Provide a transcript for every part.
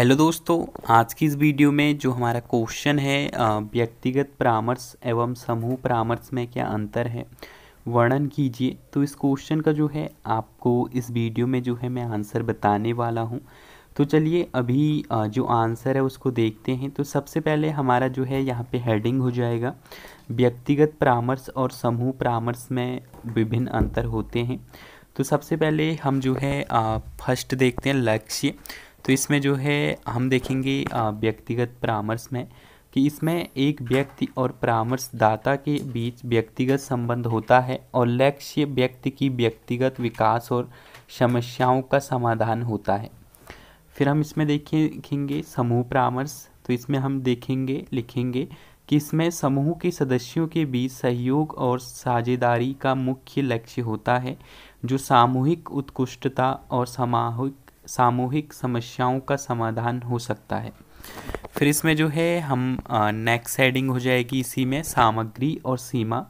hello दोस्तों आज की इस वीडियो में जो हमारा क्वेश्चन है व्यक्तिगत परामर्श एवं समूह परामर्श में क्या अंतर है वर्णन कीजिए तो इस क्वेश्चन का जो है आपको इस वीडियो में जो है मैं आंसर बताने वाला हूँ तो चलिए अभी जो आंसर है उसको देखते हैं तो सबसे पहले हमारा जो है यहाँ पे हेडिंग हो जाएगा व्यक्तिगत परामर्श और समूह परामर्श में विभिन्न अंतर होते हैं तो सबसे पहले हम जो है फर्स्ट देखते हैं लक्ष्य तो इसमें जो है हम देखेंगे व्यक्तिगत परामर्श में कि इसमें एक व्यक्ति और परामर्शदाता के बीच व्यक्तिगत संबंध होता है और लक्ष्य व्यक्ति की व्यक्तिगत विकास और समस्याओं का समाधान होता है फिर हम इसमें देखेंगे समूह परामर्श तो इसमें हम देखेंगे लिखेंगे कि इसमें समूह के सदस्यों के बीच सहयोग और साझेदारी का मुख्य लक्ष्य होता है जो सामूहिक उत्कृष्टता और सामूहिक सामूहिक समस्याओं का समाधान हो सकता है फिर इसमें जो है हम नेक्स्ट हेडिंग हो जाएगी इसी में सामग्री और सीमा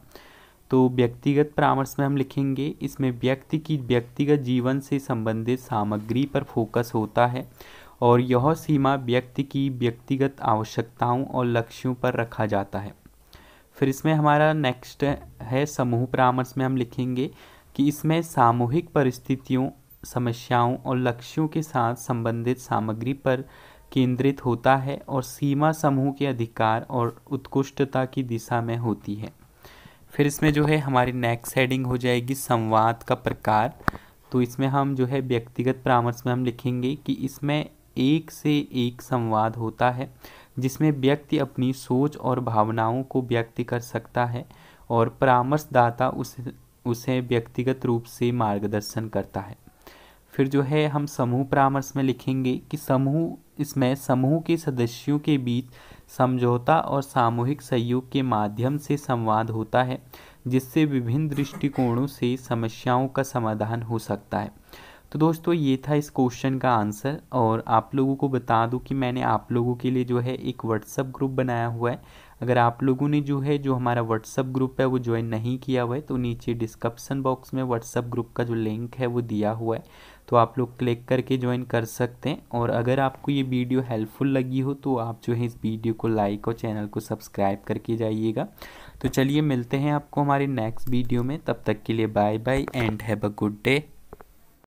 तो व्यक्तिगत परामर्श में हम लिखेंगे इसमें व्यक्ति की व्यक्तिगत जीवन से संबंधित सामग्री पर फोकस होता है और यह सीमा व्यक्ति की व्यक्तिगत आवश्यकताओं और लक्ष्यों पर रखा जाता है फिर इसमें हमारा नेक्स्ट है समूह परामर्श में हम लिखेंगे कि इसमें सामूहिक परिस्थितियों समस्याओं और लक्ष्यों के साथ संबंधित सामग्री पर केंद्रित होता है और सीमा समूह के अधिकार और उत्कृष्टता की दिशा में होती है फिर इसमें जो है हमारी नेक्स्ट हेडिंग हो जाएगी संवाद का प्रकार तो इसमें हम जो है व्यक्तिगत परामर्श में हम लिखेंगे कि इसमें एक से एक संवाद होता है जिसमें व्यक्ति अपनी सोच और भावनाओं को व्यक्त कर सकता है और परामर्शदाता उस उसे व्यक्तिगत रूप से मार्गदर्शन करता है फिर जो है हम समूह परामर्श में लिखेंगे कि समूह इसमें समूह के सदस्यों के बीच समझौता और सामूहिक सहयोग के माध्यम से संवाद होता है जिससे विभिन्न दृष्टिकोणों से समस्याओं का समाधान हो सकता है तो दोस्तों ये था इस क्वेश्चन का आंसर और आप लोगों को बता दूं कि मैंने आप लोगों के लिए जो है एक व्हाट्सअप ग्रुप बनाया हुआ है अगर आप लोगों ने जो है जो हमारा व्हाट्सअप ग्रुप है वो ज्वाइन नहीं किया हुआ है तो नीचे डिस्क्रिप्सन बॉक्स में व्हाट्सअप ग्रुप का जो लिंक है वो दिया हुआ है तो आप लोग क्लिक करके ज्वाइन कर सकते हैं और अगर आपको ये वीडियो हेल्पफुल लगी हो तो आप जो है इस वीडियो को लाइक और चैनल को सब्सक्राइब करके जाइएगा तो चलिए मिलते हैं आपको हमारे नेक्स्ट वीडियो में तब तक के लिए bye bye and have a good day